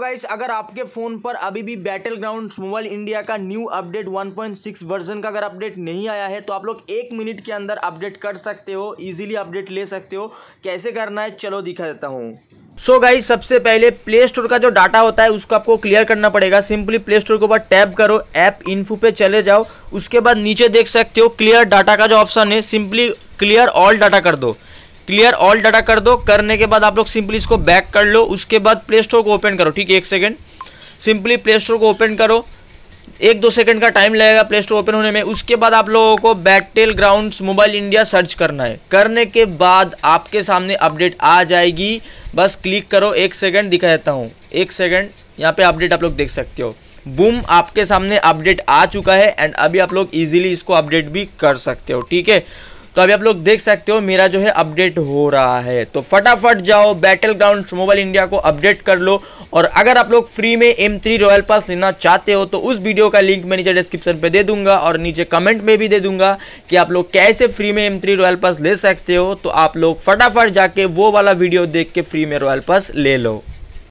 guys अगर आपके phone पर अभी भी बैटल ग्राउंड मोबाइल इंडिया का न्यू अपडेट 1.6 वर्जन का अगर अपडेट नहीं आया है तो आप लोग एक मिनट के अंदर अपडेट कर सकते हो इजीली अपडेट ले सकते हो कैसे करना है चलो दिखा देता हूँ सो so गाइस सबसे पहले प्ले स्टोर का जो डाटा होता है उसको आपको क्लियर करना पड़ेगा सिंपली प्ले स्टोर के ऊपर टैप करो ऐप इन्फो पे चले जाओ उसके बाद नीचे देख सकते हो क्लियर डाटा का जो ऑप्शन है सिंपली क्लियर ऑल डाटा कर दो क्लियर ऑल डाटा कर दो करने के बाद आप लोग सिंपली इसको बैक कर लो उसके बाद प्ले स्टोर को ओपन करो ठीक है एक सेकेंड सिंपली प्ले स्टोर को ओपन करो एक दो सेकंड का टाइम लगेगा प्ले स्टोर ओपन होने में उसके बाद आप लोगों को battle ground mobile India search करना है करने के बाद आपके सामने अपडेट आ जाएगी बस क्लिक करो एक सेकंड दिखा देता हूँ एक सेकंड यहाँ पे अपडेट आप लोग देख सकते हो बूम आपके सामने अपडेट आ चुका है एंड अभी आप लोग इजीली इसको अपडेट भी कर सकते हो ठीक है तो अभी आप लोग देख सकते हो मेरा जो है अपडेट हो रहा है तो फटाफट जाओ बैटल ग्राउंड मोबाइल इंडिया को अपडेट कर लो और अगर आप लोग फ्री में एम थ्री रॉयल पास लेना चाहते हो तो उस वीडियो का लिंक मैं नीचे डिस्क्रिप्शन पे दे दूंगा और नीचे कमेंट में भी दे दूंगा कि आप लोग कैसे फ्री में एम थ्री रॉयल पास ले सकते हो तो आप लोग फटाफट जाके वो वाला वीडियो देख के फ्री में रॉयल पास ले लो